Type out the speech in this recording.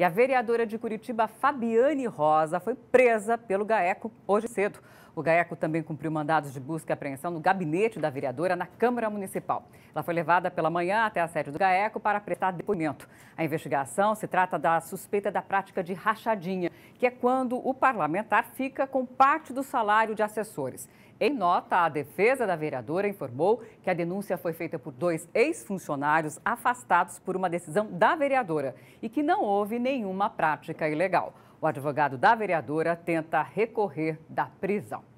E a vereadora de Curitiba, Fabiane Rosa, foi presa pelo GAECO hoje cedo. O GAECO também cumpriu mandados de busca e apreensão no gabinete da vereadora na Câmara Municipal. Ela foi levada pela manhã até a sede do GAECO para prestar depoimento. A investigação se trata da suspeita da prática de rachadinha, que é quando o parlamentar fica com parte do salário de assessores. Em nota, a defesa da vereadora informou que a denúncia foi feita por dois ex-funcionários afastados por uma decisão da vereadora e que não houve nenhum nenhuma prática ilegal. O advogado da vereadora tenta recorrer da prisão.